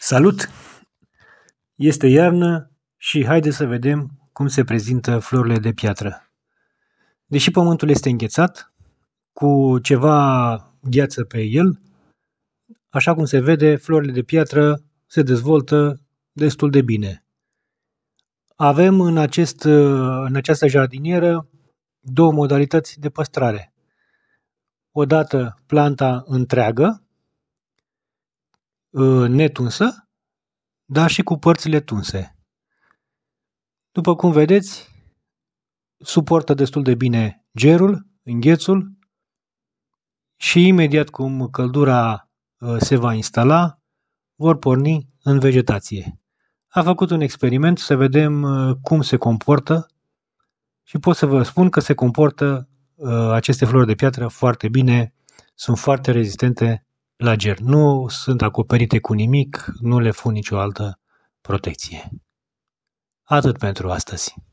Salut! Este iarnă și haide să vedem cum se prezintă florile de piatră. Deși pământul este înghețat, cu ceva gheață pe el, așa cum se vede, florile de piatră se dezvoltă destul de bine. Avem în, acest, în această jardinieră două modalități de păstrare. Odată planta întreagă, Ă, netunsă, dar și cu părțile tunse. După cum vedeți, suportă destul de bine gerul, înghețul și imediat cum căldura ă, se va instala, vor porni în vegetație. A făcut un experiment să vedem ă, cum se comportă și pot să vă spun că se comportă aceste flori de piatră foarte bine, sunt foarte rezistente la ger. Nu sunt acoperite cu nimic, nu le fun nicio altă protecție. Atât pentru astăzi.